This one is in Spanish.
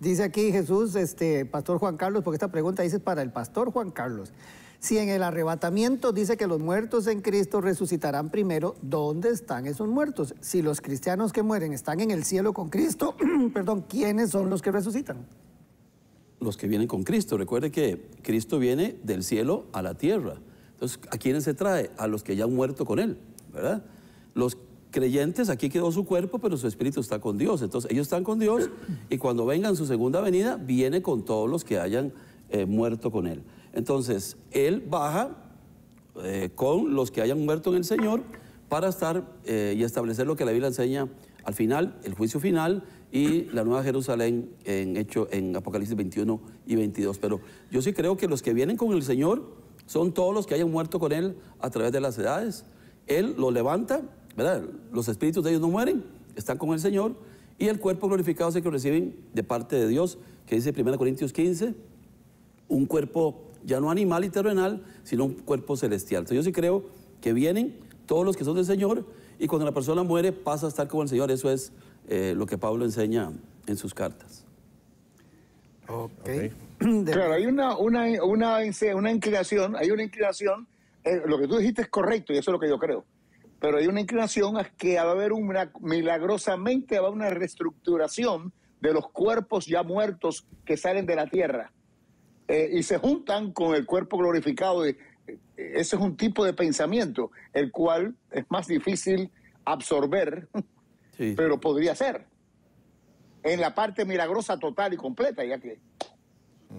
Dice aquí Jesús, este, Pastor Juan Carlos, porque esta pregunta dice para el Pastor Juan Carlos. Si en el arrebatamiento dice que los muertos en Cristo resucitarán primero, ¿dónde están esos muertos? Si los cristianos que mueren están en el cielo con Cristo, perdón, ¿quiénes son los que resucitan? Los que vienen con Cristo. Recuerde que Cristo viene del cielo a la tierra. Entonces, ¿a quiénes se trae? A los que ya han muerto con Él, ¿verdad? Los creyentes, aquí quedó su cuerpo, pero su espíritu está con Dios. Entonces ellos están con Dios y cuando vengan su segunda venida, viene con todos los que hayan eh, muerto con Él. Entonces, Él baja eh, con los que hayan muerto en el Señor para estar eh, y establecer lo que la Biblia enseña al final, el juicio final y la nueva Jerusalén en, hecho, en Apocalipsis 21 y 22. Pero yo sí creo que los que vienen con el Señor son todos los que hayan muerto con Él a través de las edades. Él los levanta los espíritus de ellos no mueren, están con el Señor y el cuerpo glorificado es el que reciben de parte de Dios, que dice 1 Corintios 15, un cuerpo ya no animal y terrenal, sino un cuerpo celestial. Entonces yo sí creo que vienen todos los que son del Señor y cuando la persona muere pasa a estar con el Señor. Eso es eh, lo que Pablo enseña en sus cartas. Ok. Claro, hay una, una, inclinación, hay una inclinación, eh, lo que tú dijiste es correcto y eso es lo que yo creo pero hay una inclinación a que va a haber una, milagrosamente va una reestructuración de los cuerpos ya muertos que salen de la tierra eh, y se juntan con el cuerpo glorificado. Eh, ese es un tipo de pensamiento, el cual es más difícil absorber, pero podría ser. En la parte milagrosa total y completa, ya que